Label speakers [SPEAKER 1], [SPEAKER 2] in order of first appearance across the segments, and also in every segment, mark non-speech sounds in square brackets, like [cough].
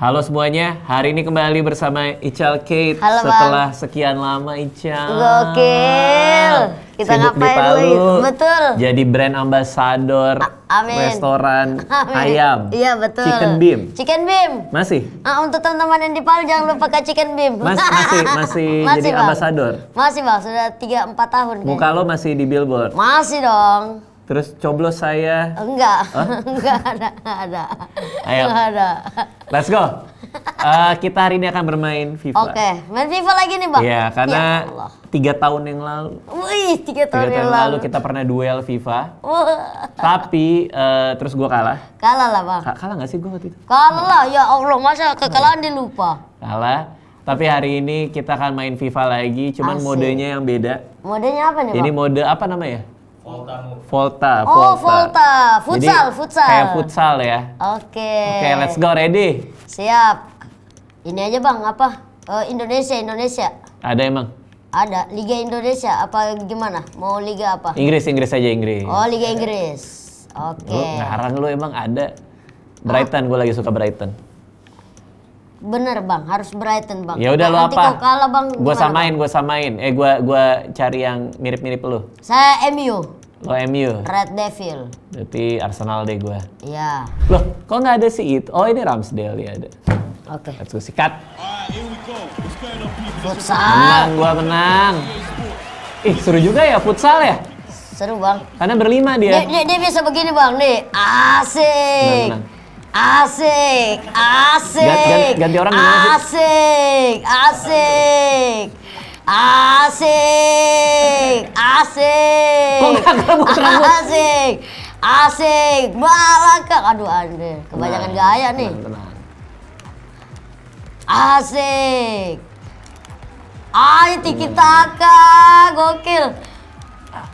[SPEAKER 1] Halo semuanya, hari ini kembali bersama Ical Kate Halo, setelah Bang. sekian lama Ical.
[SPEAKER 2] Gokil. Kita Sibuk ngapain di Palu. Betul.
[SPEAKER 1] Jadi brand ambassador A Amin. restoran [laughs] Amin. ayam. Iya, betul. Chicken Bim.
[SPEAKER 2] Chicken Bim. Masih? Nah, untuk teman-teman yang di Palu jangan lupa ke Chicken Bim. Mas, [laughs] masih masih,
[SPEAKER 1] masih jadi bang. ambassador.
[SPEAKER 2] Masih, Bang. Sudah 3 4 tahun. Muka kayaknya.
[SPEAKER 1] lo masih di billboard.
[SPEAKER 2] Masih dong.
[SPEAKER 1] Terus coblos saya.
[SPEAKER 2] Enggak, [laughs] enggak ada, ada. Ayo. Enggak ada.
[SPEAKER 1] Let's go. Uh, kita hari ini akan bermain FIFA. Oke, okay.
[SPEAKER 2] main FIFA lagi nih bang. Iya, karena ya
[SPEAKER 1] tiga tahun yang lalu.
[SPEAKER 2] Wih, tiga tahun, tahun yang lalu. lalu
[SPEAKER 1] kita pernah duel FIFA. tapi uh, terus gue kalah.
[SPEAKER 2] Kalah lah bang.
[SPEAKER 1] Ka kalah gak sih gue waktu itu?
[SPEAKER 2] Kalah lah, ya Allah masa kekalahan dilupa.
[SPEAKER 1] Kalah. Tapi hari ini kita akan main FIFA lagi, cuman Asik. modenya yang beda.
[SPEAKER 2] Modenya apa nih? Bang? Ini
[SPEAKER 1] mode apa namanya? Volta. Volta. Oh,
[SPEAKER 2] Volta. Futsal, Jadi, futsal. Kayak
[SPEAKER 1] futsal ya.
[SPEAKER 2] Oke. Okay. Oke, okay, let's go ready. Siap. Ini aja Bang, apa? Uh, Indonesia, Indonesia. Ada emang? Ada. Liga Indonesia apa gimana? Mau liga apa? Inggris,
[SPEAKER 1] Inggris aja Inggris. Oh,
[SPEAKER 2] Liga Inggris. Oke. Okay. Lu
[SPEAKER 1] ngarang lu emang ada. Brighton, gue lagi suka Brighton.
[SPEAKER 2] Bener bang, harus Brighton bang. Ya udah lo apa? kalau bang. Gue samain,
[SPEAKER 1] gue samain. Eh gue gua cari yang mirip-mirip lo.
[SPEAKER 2] Saya MU. Lo MU? Red Devil.
[SPEAKER 1] Berarti Arsenal deh gue. Iya. lo, kok nggak ada si it? Oh ini Ramsdale ya ada. Oke. Okay. Let's sikat.
[SPEAKER 2] Futsal. Menang gue menang.
[SPEAKER 1] Ih seru juga ya futsal ya?
[SPEAKER 2] Seru bang.
[SPEAKER 1] Karena berlima dia. Dia,
[SPEAKER 2] dia, dia bisa begini bang, nih asik. menang, menang. Asik, asik. Ganti, ganti orang asik, asik, Asik, asik. Asik, asik. asik, asik, asik, asik, Asik, asik. asik, Aduh, asik, Kebanyakan asik, gaya nih. Tenang, tenang. Asik. asik, ah, tiki taka. Gokil.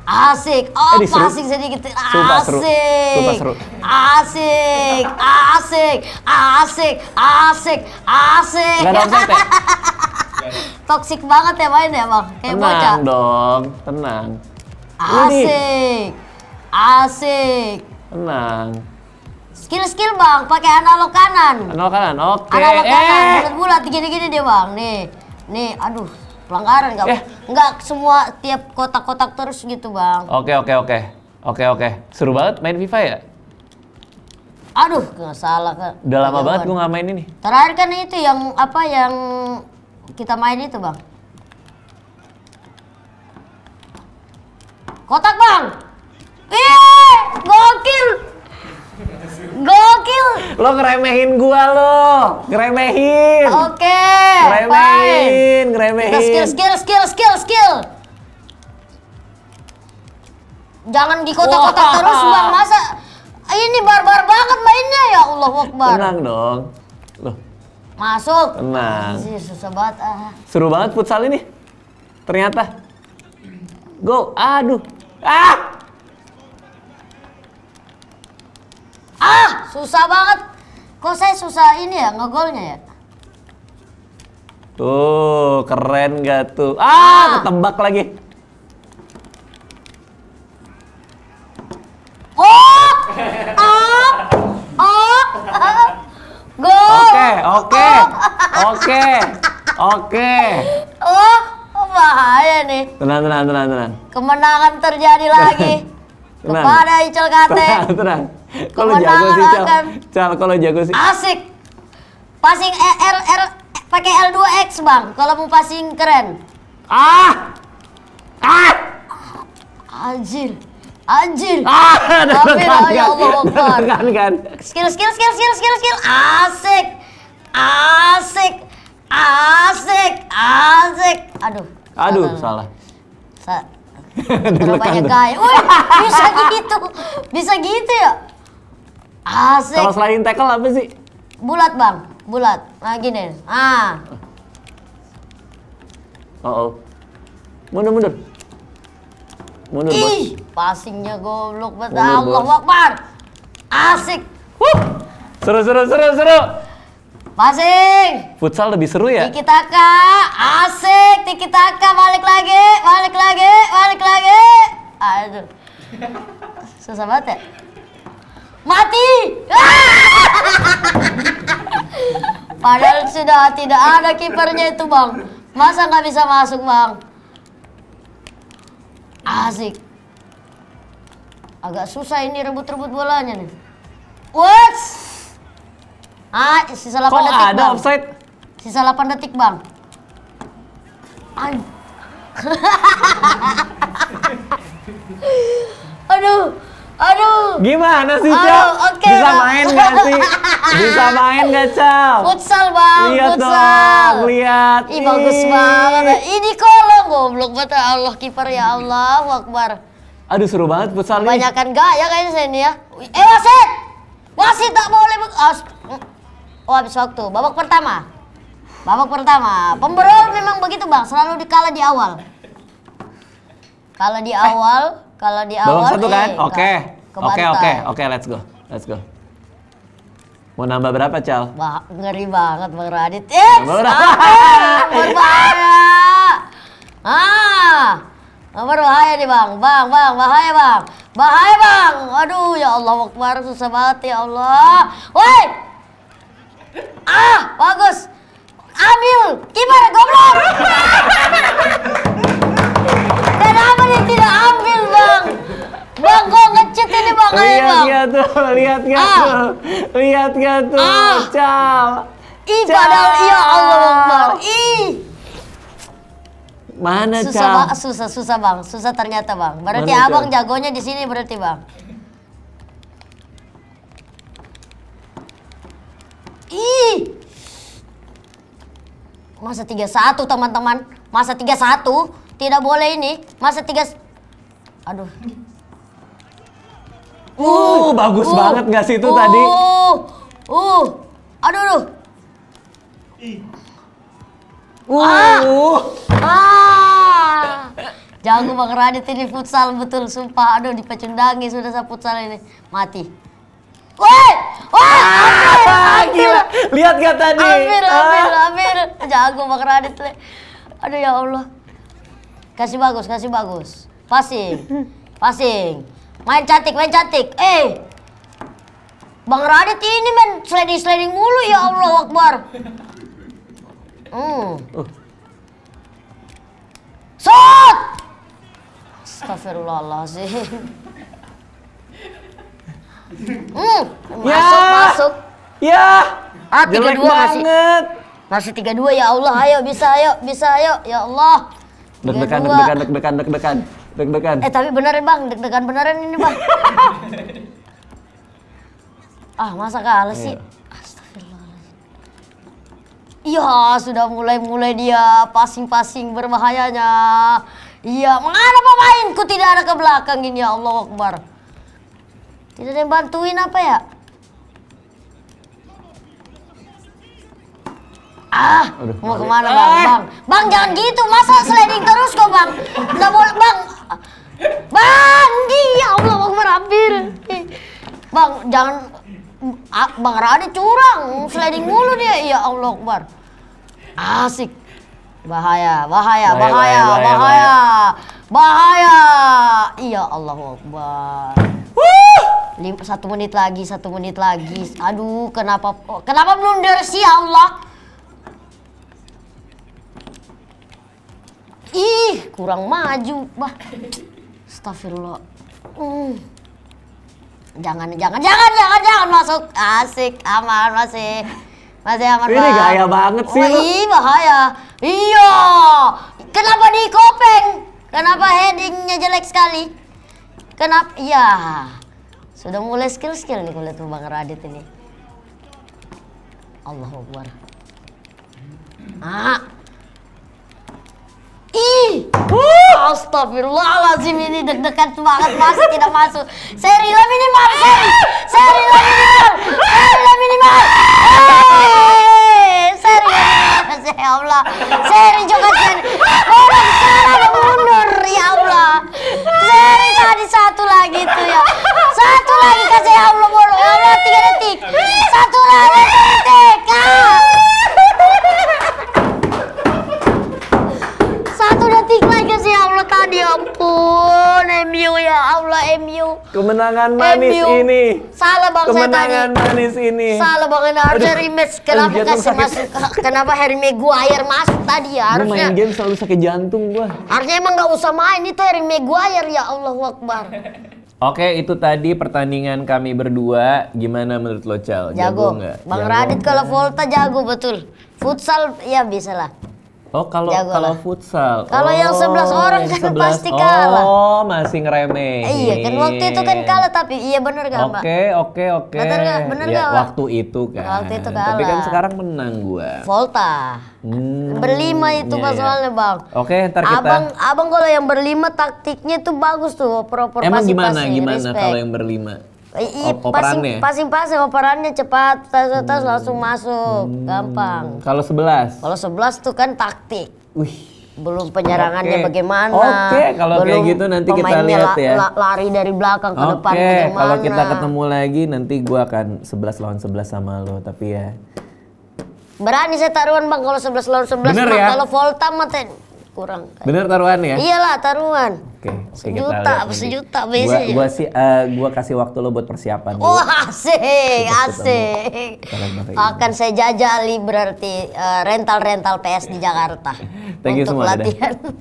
[SPEAKER 2] Asik, oh Edi, eh, asik sedikit. Asik. Sumpah seru. Sumpah seru. Asik, asik, asik, asik, asik. Gak ada [laughs] omset ya? banget ya main ya bang? Kayak tenang bocah. Tenang
[SPEAKER 1] dong, tenang. Asik,
[SPEAKER 2] asik. Tenang. Skill-skill bang, pakai analog kanan. Analog
[SPEAKER 1] kanan, oke. Okay. Analog eh. kanan, bulat-bulat,
[SPEAKER 2] gini-gini dia bang, nih. Nih, aduh, pelanggaran nggak eh. nggak semua tiap kotak-kotak terus gitu bang
[SPEAKER 1] oke oke oke oke oke seru banget main FIFA ya
[SPEAKER 2] aduh nggak salah kak
[SPEAKER 1] udah lama banget gue nggak main ini
[SPEAKER 2] terakhir kan itu yang apa yang kita main itu bang
[SPEAKER 1] kotak bang Lo ngeremehin gua lo. Ngeremehin. Oke.
[SPEAKER 2] Okay, ngeremehin,
[SPEAKER 1] fine. ngeremehin. Kita skill
[SPEAKER 2] skill skill skill skill. Jangan di kota kota wow. terus Bang. Masa ini barbar -bar banget mainnya ya Allah Akbar. Tenang
[SPEAKER 1] dong. lo
[SPEAKER 2] Masuk. Tenang. Anjir, susah banget ah.
[SPEAKER 1] Seru banget futsal ini. Ternyata. Go. Aduh. Ah.
[SPEAKER 2] Ah, susah banget. Kok saya susah ini ya ngegolnya ya?
[SPEAKER 1] Tuh, keren gak tuh? Ah, ah. ketebak lagi.
[SPEAKER 2] Oh! Oh! Oh!
[SPEAKER 1] Go! Oke, oke. Oke. Oke.
[SPEAKER 2] Oh, oh, bahaya nih.
[SPEAKER 1] Tenang, tenang, tenang, tenang.
[SPEAKER 2] Kemenangan terjadi lagi. Tenang. Kepada Icel Kate. Tenang, tenang.
[SPEAKER 1] Kalau jago sih Cal. Cal kalau jago sih.
[SPEAKER 2] Asik. Passing l R, R pakai L2X, Bang. Kalau mau passing keren. Ah! Ah! Anjir. Anjir. Ah, Tapi kan, ya Allah Akbar. Kan, kan. Skill skill skill skill skill skill. Asik. Asik. Asik. Asik. Aduh.
[SPEAKER 1] Aduh, salah. salah. Bapaknya kaya. Wih, bisa gitu.
[SPEAKER 2] Bisa gitu ya? Asik. Kalau selain tackle apa sih? Bulat, Bang. Bulat. lagi nah, nih. Ah.
[SPEAKER 1] Oh, oh. Mundur, mundur. Mundur, Ih,
[SPEAKER 2] passingnya goblok banget. Allah Akbar. Asik. Wuh.
[SPEAKER 1] Seru, seru, seru, seru.
[SPEAKER 2] Pasing.
[SPEAKER 1] Futsal lebih seru ya? Tiki
[SPEAKER 2] taka, asik. Tiki taka, balik lagi, balik lagi, balik lagi. Aduh. Susah banget ya? Mati! [laughs] Padahal sudah tidak ada kipernya itu bang. Masa nggak bisa masuk bang? Asik. Agak susah ini rebut-rebut bolanya nih. What? Ah, sisa 8 Kok detik, ada bang. offside? Sisa 8 detik, Bang. [laughs] Aduh. aduh. Gimana sih, Cal? Okay, Bisa bang. main gak sih? Bisa
[SPEAKER 1] [laughs] main gak, Cal? Futsal, Bang. Lihat futsal. dong, lihat. Ih, bagus banget.
[SPEAKER 2] Ini kolong goblok banget ya Allah kiper ya Allah, Akbar.
[SPEAKER 1] Aduh, seru banget futsal ini. Banyakan
[SPEAKER 2] gak ya kayaknya ini ya. Eh, wasit. Wasit tak boleh. Astaga. Oh habis waktu. Babak pertama. Babak pertama. Pemberol memang begitu bang. Selalu dikalah di awal. Kalau di eh. awal, kan? eh. kalau di awal. Babak satu eh, kan? Oke. Oke oke
[SPEAKER 1] oke. Let's go. Let's go. Mau nambah berapa, Cal?
[SPEAKER 2] Ba ngeri banget Bang Radit. Eh, nomor bahaya. Ah, nomor bahaya nih Bang. Bang, Bang, bahaya Bang. Bahaya Bang. Aduh, ya Allah Akbar, susah banget ya Allah. Woi, Ah, bagus. Ambil kibar goblok.
[SPEAKER 1] Kenapa dia tidak ambil, Bang? Bang, kok ngecut ini Bang? Lihat bang. gak tuh, lihat gak ah. tuh. Lihat gak tuh, ah. Cal. Ih, padahal ya Allah Bang. Ih. Mana susah, Cal? Ba
[SPEAKER 2] susah, susah Bang. Susah ternyata Bang. Berarti Mana, abang Cal? jagonya di sini berarti Bang. masa tiga satu teman-teman. Masa tiga satu tidak boleh ini. Masa tiga Aduh. Uh, uh bagus uh, banget gak sih itu uh, tadi? Uh. Aduh aduh. Uh. Ah. ah. Jago Bang Radit ini futsal betul sumpah. Aduh dipecundangi sudah saya futsal ini. Mati. Woi! Woi! Ah, gila. Lihat gak tadi? Amir, Amir, ah. Amir. Jago Bang Radit. Le. Aduh ya Allah. Kasih bagus, kasih bagus. Passing. Passing. Main cantik, main cantik. Eh. Bang Radit ini main sliding-sliding mulu ya Allah Akbar. Hmm. Oh. Shot! Astagfirullahaladzim. Hmm, masuk, ya. masuk. masuk. Ya. Ah, tiga dua masih. Banget. Masih tiga dua ya Allah, ayo bisa, ayo bisa, ayo ya Allah.
[SPEAKER 1] Deg-degan, deg-degan, deg-degan, deg-degan, deg-degan. Eh
[SPEAKER 2] tapi beneran bang, deg-degan beneran ini bang. [laughs] ah masa kalah sih? Iya, ya, sudah mulai-mulai dia pasing-pasing berbahayanya. Iya, mengapa pemainku tidak ada ke belakang ini ya Allah Akbar kita yang bantuin apa ya? Ah, Aduh, mau kemana bang? Ah. Bang, bang jangan gitu, masa sliding terus kok bang? Nggak boleh bang. Bang, ya Allah mau kemana hampir. Bang, jangan. Ah, bang Rade curang, sliding mulu dia. Ya Allah Akbar. Asik. Bahaya, bahaya, bahaya, bahaya, bahaya. iya Allah Akbar satu menit lagi, satu menit lagi. Aduh, kenapa oh, kenapa blunder sih ya Allah? Ih, kurang maju, bah. Astagfirullah. Mm. Jangan, jangan, jangan, jangan, jangan masuk. Asik, aman masih. Masih aman, Ini bang. gaya banget sih Wah, oh, Ih, bahaya. Iya. Kenapa di kopeng? Kenapa headingnya jelek sekali? Kenapa? Ya. Sudah mulai skill-skill nih tuh Bang Radit ini. Allahu Akbar. Ah. Ih. Uh. Astagfirullahaladzim ini deg-degan banget masih tidak masuk. Seri lah minimal, seri.
[SPEAKER 1] Serila minimal.
[SPEAKER 2] Serila minimal. Seri. Serila minimal. Ya Allah. Seri juga seri.
[SPEAKER 1] kemenangan manis MU. ini. Salah bang Kemenangan saya tadi. manis ini. Salah bang Harusnya rematch. Kenapa aduh, kasih masuk?
[SPEAKER 2] Kenapa Harry Maguire masuk tadi ya? Harusnya. Lu main
[SPEAKER 1] game selalu sakit jantung gua.
[SPEAKER 2] Harusnya emang gak usah main itu Harry Maguire ya Allah Akbar.
[SPEAKER 1] Oke, itu tadi pertandingan kami berdua. Gimana menurut lo, Cal? Jago, jago nggak? Bang jago. Radit kalau
[SPEAKER 2] Volta jago betul. Futsal ya bisa lah.
[SPEAKER 1] Oh kalau Jagolah. kalau futsal. Kalau oh, yang 11 orang kan 11. pasti kalah. Oh, masih ngeremehin. Iya, kan waktu itu kan kalah
[SPEAKER 2] tapi iya benar gak, Oke,
[SPEAKER 1] oke, oke. Bener gak? Ya, waktu itu kan. Waktu itu kalah. Tapi kan sekarang menang gua.
[SPEAKER 2] Volta.
[SPEAKER 1] Hmm, berlima itu iya, masalahnya, iya. Bang. Oke, ntar kita. Abang
[SPEAKER 2] abang kalau yang berlima taktiknya tuh bagus tuh, proper pro Emang pasi, gimana gimana kalau yang berlima? operannya pasing-pasing operannya cepat tas tas hmm. langsung masuk hmm. gampang
[SPEAKER 1] kalau sebelas
[SPEAKER 2] kalau sebelas tuh kan taktik wih belum penyerangannya okay. bagaimana. Oke, okay. kalau kayak gitu nanti kita lihat ya. lari dari belakang ke okay. depan bagaimana. Kalau kita ketemu
[SPEAKER 1] lagi nanti gua akan sebelas lawan sebelas sama lo, tapi ya
[SPEAKER 2] Berani saya taruhan Bang kalau sebelas lawan sebelas Bener ya? kalau Volta mah kurang.
[SPEAKER 1] kan. Bener taruhan ya?
[SPEAKER 2] Iyalah taruhan.
[SPEAKER 1] Oke. Okay. Sejuta, sejuta biasanya. Gua, gua sih, eh, uh, gua kasih waktu lo buat persiapan. Dulu. Oh
[SPEAKER 2] asik, asik. Akan saya jajali berarti eh, rental-rental uh, rental -rental PS di Jakarta.
[SPEAKER 1] Thank you untuk semua. Latihan.